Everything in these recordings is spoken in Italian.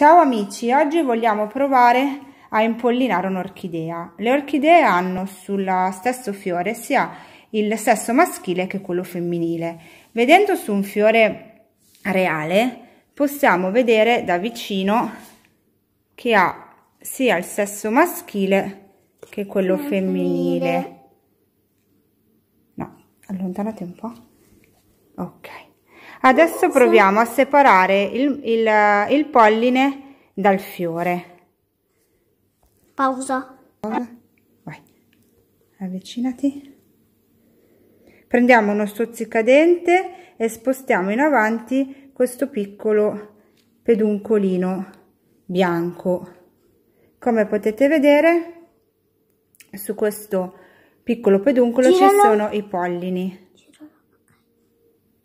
Ciao amici, oggi vogliamo provare a impollinare un'orchidea. Le orchidee hanno sullo stesso fiore sia il sesso maschile che quello femminile. Vedendo su un fiore reale possiamo vedere da vicino che ha sia il sesso maschile che quello femminile. No, allontanate un po'. Ok. Adesso proviamo a separare il, il, il polline dal fiore. Pausa. Vai, avvicinati. Prendiamo uno stuzzicadente e spostiamo in avanti questo piccolo peduncolino bianco. Come potete vedere, su questo piccolo peduncolo Girano. ci sono i pollini. Girano.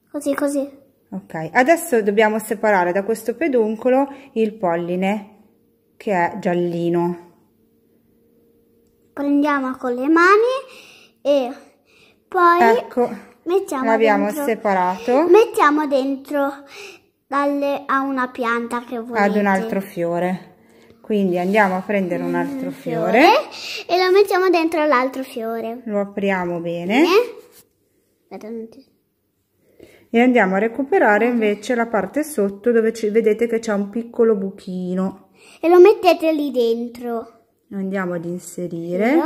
Così, così ok adesso dobbiamo separare da questo peduncolo il polline che è giallino prendiamo con le mani e poi ecco mettiamo l'abbiamo separato mettiamo dentro dalle, a una pianta che volete ad un altro fiore quindi andiamo a prendere un mm, altro fiore, fiore e lo mettiamo dentro l'altro fiore lo apriamo bene, bene. Guarda, e andiamo a recuperare invece la parte sotto dove ci, vedete che c'è un piccolo buchino e lo mettete lì dentro andiamo ad inserire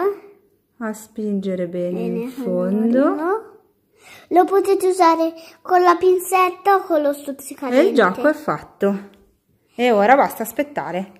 a spingere bene, bene in fondo lo potete usare con la pinzetta o con lo stuzzicadente e eh, il gioco è fatto e ora basta aspettare